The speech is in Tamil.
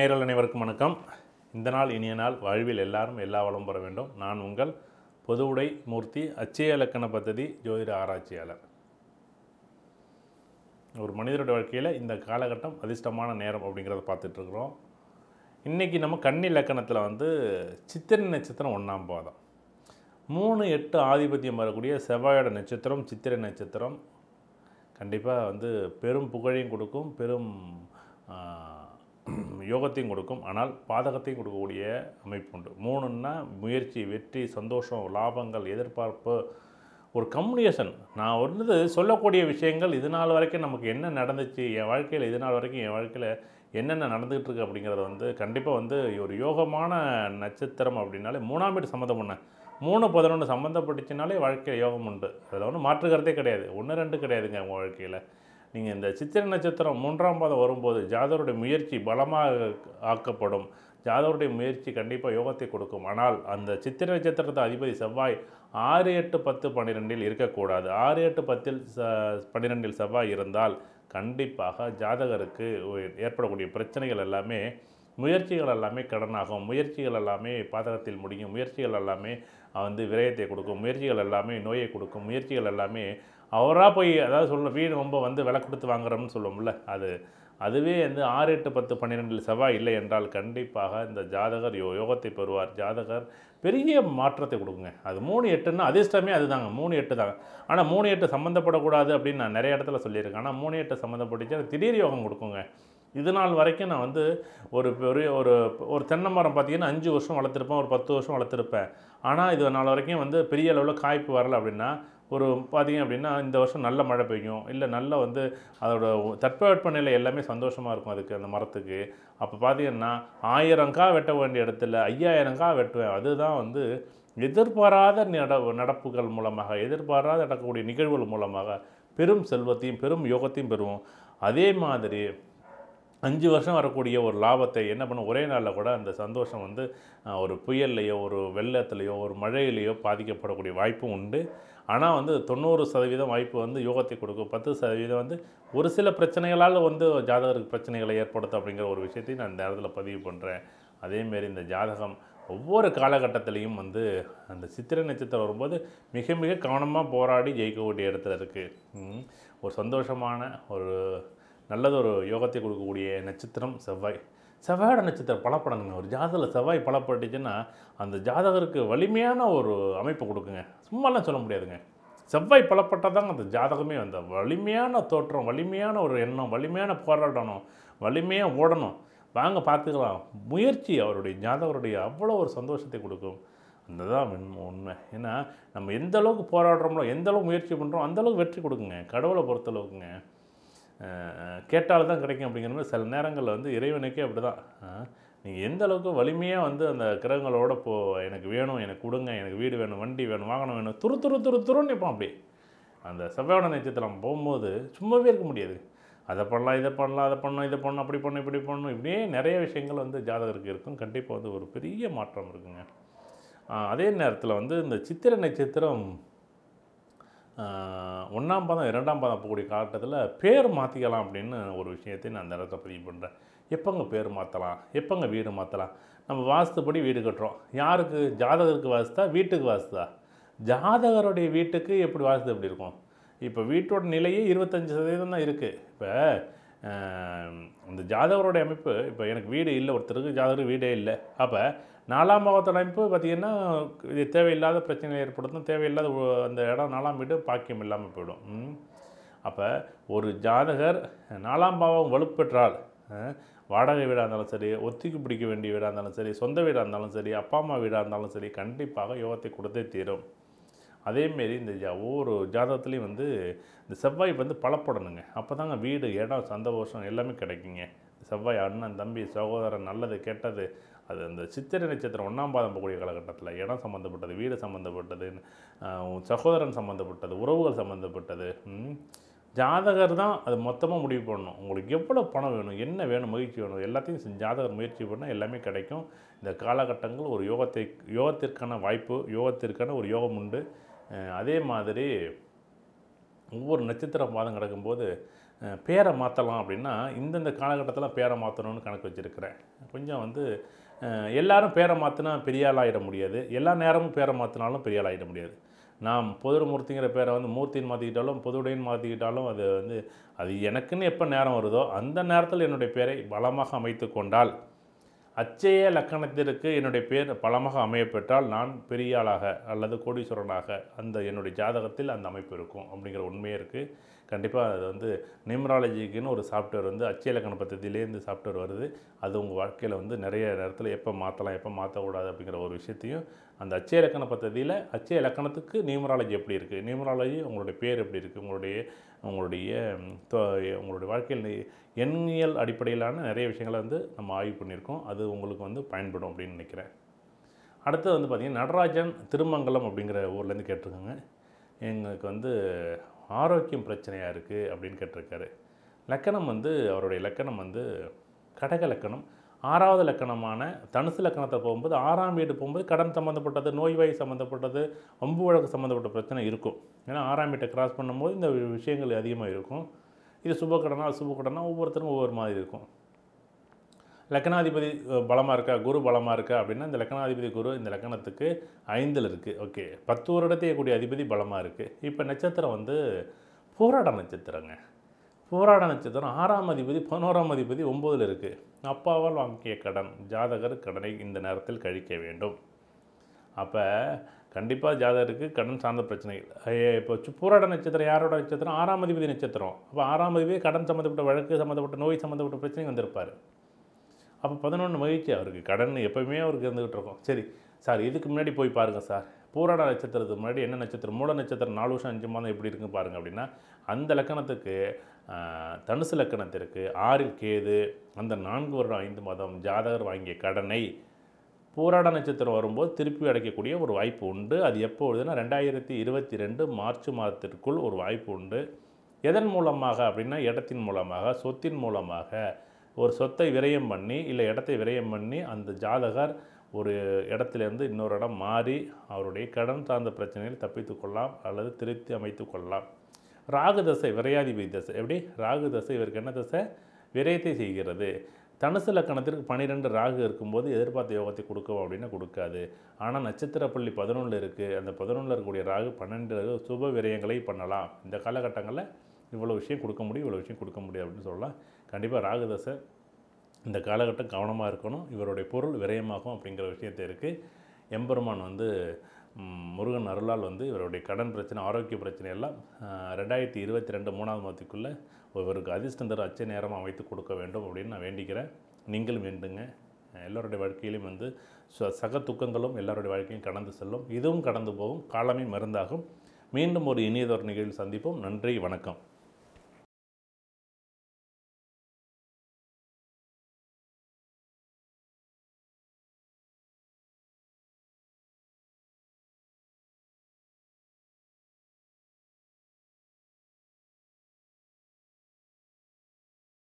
நேரல் அனைவருக்கும் வணக்கம் இந்த நாள் இனிய நாள் வாழ்வில் எல்லாரும் எல்லா வளம் பெற வேண்டும் நான் உங்கள் பொது உடை மூர்த்தி அச்சய இலக்கண பத்ததி ஜோதிட ஆராய்ச்சியாளர் ஒரு மனிதரோட வாழ்க்கையில் இந்த காலகட்டம் அதிர்ஷ்டமான நேரம் அப்படிங்கிறத பார்த்துட்ருக்குறோம் இன்றைக்கி நம்ம கன்னி இலக்கணத்தில் வந்து சித்திரை நட்சத்திரம் ஒன்றாம் பாதம் மூணு எட்டு ஆதிபத்தியம் வரக்கூடிய செவ்வாயோட நட்சத்திரம் சித்திரை நட்சத்திரம் கண்டிப்பாக வந்து பெரும் புகழையும் கொடுக்கும் பெரும் யோகத்தையும் கொடுக்கும் ஆனால் பாதகத்தையும் கொடுக்கக்கூடிய அமைப்பு உண்டு மூணுன்னா முயற்சி வெற்றி சந்தோஷம் லாபங்கள் எதிர்பார்ப்பு ஒரு கம்யூனிகேஷன் நான் வந்து சொல்லக்கூடிய விஷயங்கள் இது நாள் வரைக்கும் நமக்கு என்ன நடந்துச்சு என் வாழ்க்கையில் இது நாள் வரைக்கும் என் வாழ்க்கையில் என்னென்ன நடந்துகிட்டு இருக்கு அப்படிங்கிறத வந்து கண்டிப்பாக வந்து ஒரு யோகமான நட்சத்திரம் அப்படின்னாலே மூணாம் வீடு சம்மந்தம் பண்ண மூணு பதினொன்று சம்மந்தப்பட்டுச்சுனாலே வாழ்க்கையில் யோகம் உண்டு அதில் ஒன்றும் மாற்றுக்கிறதே கிடையாது ஒன்று ரெண்டு கிடையாதுங்க உங்கள் வாழ்க்கையில் நீங்கள் இந்த சித்திரை நட்சத்திரம் மூன்றாம் பாதம் வரும்போது ஜாதகருடைய முயற்சி பலமாக ஆக்கப்படும் ஜாதகருடைய முயற்சி கண்டிப்பாக யோகத்தை கொடுக்கும் ஆனால் அந்த சித்திர நட்சத்திரத்தை அதிபதி செவ்வாய் ஆறு எட்டு பத்து பன்னிரெண்டில் இருக்கக்கூடாது ஆறு எட்டு பத்தில் ச பன்னிரெண்டில் செவ்வாய் இருந்தால் கண்டிப்பாக ஜாதகருக்கு ஏற்படக்கூடிய பிரச்சனைகள் எல்லாமே முயற்சிகள் எல்லாமே கடனாகும் முயற்சிகள் எல்லாமே பாதகத்தில் முடியும் முயற்சிகள் எல்லாமே வந்து விரயத்தை கொடுக்கும் முயற்சிகள் எல்லாமே நோயை கொடுக்கும் முயற்சிகள் எல்லாமே அவராக போய் அதாவது சொல்லணும் வீடு ரொம்ப வந்து விலை கொடுத்து வாங்குறோம்னு சொல்லுவோம்ல அது அதுவே வந்து ஆறு எட்டு பத்து பன்னிரெண்டில் செவ்வாய் இல்லை என்றால் கண்டிப்பாக இந்த ஜாதகர் யோ யோகத்தை பெறுவார் ஜாதகர் பெரிய மாற்றத்தை கொடுக்குங்க அது மூணு எட்டுன்னா அதிர்ஷ்டமே அதுதாங்க மூணு எட்டு தாங்க ஆனால் மூணு எட்டு சம்மந்தப்படக்கூடாது அப்படின்னு நான் நிறைய இடத்துல சொல்லியிருக்கேன் ஆனால் மூணு எட்டு சம்மந்தப்பட்டுச்சு அது திடீர் யோகம் கொடுக்குங்க இது நாள் வரைக்கும் நான் வந்து ஒரு பெரிய ஒரு ஒரு தென்னை மரம் பார்த்திங்கன்னா அஞ்சு வருஷம் வளர்த்துருப்பேன் ஒரு பத்து வருஷம் வளர்த்துருப்பேன் ஆனால் இது நாள் வரைக்கும் வந்து பெரிய அளவில் காய்ப்பு வரலை அப்படின்னா ஒரு பார்த்திங்க அப்படின்னா இந்த வருஷம் நல்ல மழை பெய்யும் இல்லை நல்ல வந்து அதோட தட்பவெட்பநிலை எல்லாமே சந்தோஷமாக இருக்கும் அதுக்கு அந்த மரத்துக்கு அப்போ பார்த்திங்கன்னா ஆயிரம் கா வெட்ட வேண்டிய இடத்துல ஐயாயிரம் கா வெட்டுவேன் அதுதான் வந்து எதிர்பாராத நட நடப்புகள் மூலமாக எதிர்பாராத நடக்கக்கூடிய நிகழ்வுகள் மூலமாக பெரும் செல்வத்தையும் பெரும் யோகத்தையும் பெறுவோம் அதே மாதிரி அஞ்சு வருஷம் வரக்கூடிய ஒரு லாபத்தை என்ன பண்ண ஒரே நாளில் கூட அந்த சந்தோஷம் வந்து ஒரு புயல்லையோ ஒரு வெள்ளத்துலையோ ஒரு மழையிலையோ பாதிக்கப்படக்கூடிய வாய்ப்பும் உண்டு ஆனால் வந்து தொண்ணூறு சதவீதம் வாய்ப்பு வந்து யோகத்தை கொடுக்கும் பத்து சதவீதம் வந்து ஒரு சில பிரச்சனைகளால் வந்து ஜாதகருக்கு பிரச்சனைகளை ஏற்படுத்தும் அப்படிங்கிற ஒரு விஷயத்தையும் நான் இந்த நேரத்தில் பதிவு பண்ணுறேன் அதேமாரி இந்த ஜாதகம் ஒவ்வொரு காலகட்டத்திலையும் வந்து அந்த சித்திரை நட்சத்திரம் வரும்போது மிக மிக கவனமாக போராடி ஜெயிக்கக்கூடிய இடத்துல இருக்குது ஒரு சந்தோஷமான ஒரு நல்லதொரு யோகத்தை கொடுக்கக்கூடிய நட்சத்திரம் செவ்வாய் செவ்வாயோட நட்சத்திரம் பலப்படணுங்க ஒரு ஜாதகத்தில் செவ்வாய் பலப்பட்டுச்சுன்னா அந்த ஜாதகருக்கு வலிமையான ஒரு அமைப்பை கொடுக்குங்க சும்மாலாம் சொல்ல முடியாதுங்க செவ்வாய் பலப்பட்டால் தாங்க அந்த ஜாதகமே அந்த வலிமையான தோற்றம் வலிமையான ஒரு எண்ணம் வலிமையான போராடணும் வலிமையாக ஓடணும் வாங்க பார்த்துக்கலாம் முயற்சி அவருடைய ஜாதகருடைய அவ்வளோ ஒரு சந்தோஷத்தை கொடுக்கும் தான் உண்மை ஏன்னா நம்ம எந்த அளவுக்கு போராடுறோமோ எந்த முயற்சி பண்ணுறோம் அந்தளவுக்கு வெற்றி கொடுக்குங்க கடவுளை பொறுத்தளவுக்குங்க கேட்டால் தான் கிடைக்கும் அப்படிங்கிற மாதிரி சில நேரங்களில் வந்து இறைவனுக்கே அப்படி தான் நீங்கள் எந்த அளவுக்கு வலிமையாக வந்து அந்த கிரகங்களோட போ எனக்கு வேணும் எனக்கு கொடுங்க எனக்கு வீடு வேணும் வண்டி வேணும் வாகனம் வேணும் துரு துரு துரு துருன்னு நிற்பான் அப்படி அந்த செவ்வாயோட நட்சத்திரம் போகும்போது சும்மாவே இருக்க முடியாது அதை பண்ணலாம் இதை பண்ணலாம் அதை பண்ணோம் இதை பண்ணணும் அப்படி பண்ணும் இப்படி பண்ணணும் இப்படியே நிறைய விஷயங்கள் வந்து ஜாதகருக்கு இருக்கும் கண்டிப்பாக வந்து ஒரு பெரிய மாற்றம் இருக்குங்க அதே நேரத்தில் வந்து இந்த சித்திர நட்சத்திரம் ஒன்றாம் பாதம் இரண்டாம் பாதம் போகக்கூடிய காலகட்டத்தில் பேர் மாற்றிக்கலாம் அப்படின்னு ஒரு விஷயத்தை நான் அந்த இடத்த பதிவு பண்ணுறேன் எப்போங்க பேர் மாற்றலாம் எப்போங்க வீடு மாற்றலாம் நம்ம வாஸ்துப்படி வீடு கட்டுறோம் யாருக்கு ஜாதகருக்கு வாஸ்தா வீட்டுக்கு வாசுதா ஜாதகருடைய வீட்டுக்கு எப்படி வாசுது எப்படி இருக்கும் இப்போ வீட்டோட நிலையே இருபத்தஞ்சி சதவீதம் தான் இருக்குது இப்போ அந்த ஜாதகருடைய அமைப்பு இப்போ எனக்கு வீடு இல்லை ஒருத்தருக்கு ஜாதகர் வீடே இல்லை அப்போ நாலாம் பாகத்தோட அமைப்பு பார்த்திங்கன்னா இது தேவையில்லாத பிரச்சனைகள் ஏற்படுத்தும் தேவையில்லாத அந்த இடம் நாலாம் வீடு பாக்கியம் இல்லாமல் போயிடும் அப்போ ஒரு ஜாதகர் நாலாம் பாவம் வலுப்பெற்றால் வாடகை வீடாக இருந்தாலும் சரி ஒத்திக்கு பிடிக்க வேண்டிய வீடாக இருந்தாலும் சரி சொந்த வீடாக இருந்தாலும் சரி அப்பா அம்மா வீடாக இருந்தாலும் சரி கண்டிப்பாக யோகத்தை கொடுத்தே தீரும் அதேமாரி இந்த ஒவ்வொரு ஜாதகத்துலேயும் வந்து இந்த செவ்வாய் வந்து பலப்படணுங்க அப்போ தாங்க வீடு இடம் சந்தோஷம் எல்லாமே கிடைக்குங்க செவ்வாய் அண்ணன் தம்பி சகோதரன் நல்லது கெட்டது அது அந்த சித்திரை நட்சத்திரம் ஒன்றாம் பாதம் போகக்கூடிய காலகட்டத்தில் இடம் சம்மந்தப்பட்டது வீடு சம்மந்தப்பட்டது சகோதரன் சம்மந்தப்பட்டது உறவுகள் சம்மந்தப்பட்டது ஜாதகர் தான் அது மொத்தமாக முடிவு பண்ணணும் உங்களுக்கு எவ்வளோ பணம் வேணும் என்ன வேணும் மகிழ்ச்சி வேணும் எல்லாத்தையும் ஜாதகர் முயற்சி பண்ணால் எல்லாமே கிடைக்கும் இந்த காலகட்டங்கள் ஒரு யோகத்தை யோகத்திற்கான வாய்ப்பு யோகத்திற்கான ஒரு யோகம் உண்டு அதே மாதிரி ஒவ்வொரு நட்சத்திர மாதம் கிடக்கும்போது பேரை மாற்றலாம் அப்படின்னா இந்தந்த காலகட்டத்தில் பேரை மாற்றணும்னு கணக்கு வச்சுருக்கிறேன் கொஞ்சம் வந்து எல்லோரும் பேரை மாற்றினா பெரியாளாகிட முடியாது எல்லா நேரமும் பேரை மாற்றினாலும் பெரியாளாகிட முடியாது நாம் பொது மூர்த்திங்கிற பேரை வந்து மூர்த்தின்னு மாற்றிக்கிட்டாலும் பொதுவுடைன்னு மாற்றிக்கிட்டாலும் அது வந்து அது எனக்குன்னு எப்போ நேரம் வருதோ அந்த நேரத்தில் என்னுடைய பேரை பலமாக அமைத்து கொண்டால் அச்சய லக்கணத்திற்கு என்னுடைய பேர் பலமாக அமையப்பெற்றால் நான் பெரியாளாக அல்லது கோடீஸ்வரனாக அந்த என்னுடைய ஜாதகத்தில் அந்த அமைப்பு இருக்கும் அப்படிங்கிற உண்மையே இருக்குது கண்டிப்பாக அது வந்து நியூமராலஜிக்குன்னு ஒரு சாஃப்ட்வேர் வந்து அச்சய லக்கண பத்தத்திலேருந்து சாஃப்ட்வேர் வருது அது உங்கள் வாழ்க்கையில் வந்து நிறைய நேரத்தில் எப்போ மாற்றலாம் எப்போ மாற்றக்கூடாது அப்படிங்கிற ஒரு விஷயத்தையும் அந்த அச்சய லக்கண பத்ததியில் அச்சய லக்கணத்துக்கு நியூமராலஜி எப்படி இருக்குது நியூமராலஜி உங்களுடைய பேர் எப்படி இருக்குது உங்களுடைய உங்களுடைய உங்களுடைய வாழ்க்கையில் எண்ணியல் அடிப்படையிலான நிறைய விஷயங்களை வந்து நம்ம ஆய்வு பண்ணியிருக்கோம் அது உங்களுக்கு வந்து பயன்படும் அப்படின்னு நினைக்கிறேன் அடுத்தது வந்து பார்த்திங்கன்னா நடராஜன் திருமங்கலம் அப்படிங்கிற ஊர்லேருந்து கேட்டிருக்கோங்க எங்களுக்கு வந்து ஆரோக்கியம் பிரச்சனையாக இருக்குது அப்படின்னு கேட்டிருக்காரு லக்கணம் வந்து அவருடைய லக்கணம் வந்து கடக லக்கணம் ஆறாவது லக்கணமான தனுசு லக்கணத்தை போகும்போது ஆறாம் வீடு போகும்போது கடன் சம்மந்தப்பட்டது நோய்வாய் சம்மந்தப்பட்டது வம்பு வழக்கு சம்மந்தப்பட்ட பிரச்சனை இருக்கும் ஏன்னா ஆறாம் வீட்டை கிராஸ் பண்ணும்போது இந்த விஷயங்கள் அதிகமாக இருக்கும் இது சுபக்கடனா சுபக்கடனா ஒவ்வொருத்தரும் ஒவ்வொரு மாதிரி இருக்கும் லக்கணாதிபதி பலமாக இருக்கா குரு பலமாக இருக்கா அப்படின்னா இந்த லக்கணாதிபதி குரு இந்த லக்கணத்துக்கு ஐந்தில் இருக்குது ஓகே பத்து வருடத்தையே கூடிய அதிபதி பலமாக இருக்குது இப்போ நட்சத்திரம் வந்து போராட நட்சத்திரங்க போராட நட்சத்திரம் ஆறாம் அதிபதி பதினோராம் அதிபதி ஒம்போதில் இருக்குது அப்பாவால் வாங்கிய கடன் ஜாதகர் கடனை இந்த நேரத்தில் கழிக்க வேண்டும் அப்போ கண்டிப்பாக ஜாதகருக்கு கடன் சார்ந்த பிரச்சனைகள் இப்போ பூராட நட்சத்திரம் யாரோட நட்சத்திரம் ஆறாம் அதிபதி நட்சத்திரம் அப்போ ஆறாம் அதிபதி கடன் சம்மந்தப்பட்ட வழக்கு சம்மந்தப்பட்ட நோய் சம்மந்தப்பட்ட பிரச்சனை வந்திருப்பார் அப்போ பதினொன்று மகிழ்ச்சி அவருக்கு கடன் எப்போயுமே அவருக்கு இருந்துகிட்டு இருக்கும் சரி சார் இதுக்கு முன்னாடி போய் பாருங்கள் சார் பூராட நட்சத்திரத்துக்கு முன்னாடி என்ன நட்சத்திரம் மூல நட்சத்திரம் நாலு வருஷம் அஞ்சு மாதம் எப்படி இருக்குது பாருங்கள் அப்படின்னா அந்த லக்கணத்துக்கு தனுசு லக்கணத்திற்கு ஆறில் கேது அந்த நான்கு வருடம் ஐந்து மாதம் ஜாதகர் வாங்கிய கடனை பூராட நட்சத்திரம் வரும்போது திருப்பி அடைக்கக்கூடிய ஒரு வாய்ப்பு உண்டு அது எப்போ வருதுன்னா ரெண்டாயிரத்தி இருபத்தி ரெண்டு மார்ச் மாதத்திற்குள் ஒரு வாய்ப்பு உண்டு எதன் மூலமாக அப்படின்னா இடத்தின் மூலமாக சொத்தின் மூலமாக ஒரு சொத்தை விரயம் பண்ணி இல்லை இடத்தை விரயம் பண்ணி அந்த ஜாதகர் ஒரு இடத்துலேருந்து இன்னொரு இடம் மாறி அவருடைய கடன் சார்ந்த பிரச்சனையில் தப்பித்து கொள்ளலாம் அல்லது திருத்தி அமைத்து கொள்ளலாம் ராகு தசை விரையாதிபதி தசை எப்படி ராகு தசை இவருக்கு என்ன தசை விரயத்தை செய்கிறது தனுசு லக்கணத்திற்கு பன்னிரெண்டு ராகு இருக்கும்போது எதிர்பார்த்த யோகத்தை கொடுக்கும் அப்படின்னா கொடுக்காது ஆனால் நட்சத்திர பள்ளி பதினொன்று இருக்குது அந்த பதினொன்றில் இருக்கக்கூடிய ராகு பன்னெண்டு சுப விரயங்களை பண்ணலாம் இந்த காலகட்டங்களில் இவ்வளோ விஷயம் கொடுக்க முடியும் இவ்வளோ விஷயம் கொடுக்க முடியும் அப்படின்னு சொல்லலாம் கண்டிப்பாக ராகு தசை இந்த காலகட்டம் கவனமாக இருக்கணும் இவருடைய பொருள் விரயமாகும் அப்படிங்கிற விஷயத்தை இருக்குது எம்பெருமான் வந்து முருகன் அருளால் வந்து இவருடைய கடன் பிரச்சனை ஆரோக்கிய பிரச்சனை எல்லாம் ரெண்டாயிரத்தி இருபத்தி ரெண்டு மூணாவது மாதத்துக்குள்ளே ஒருவருக்கு அதிர்ஷ்டம் தர அச்ச நேரமாக அமைத்து கொடுக்க வேண்டும் அப்படின்னு நான் வேண்டிக்கிறேன் நீங்களும் வேண்டுங்க எல்லோருடைய வாழ்க்கையிலும் வந்து சக துக்கங்களும் எல்லோருடைய வாழ்க்கையும் கடந்து செல்லும் இதுவும் கடந்து போகும் காலமே மருந்தாகும் மீண்டும் ஒரு இனியதொரு நிகழ்வில் சந்திப்போம் நன்றி வணக்கம்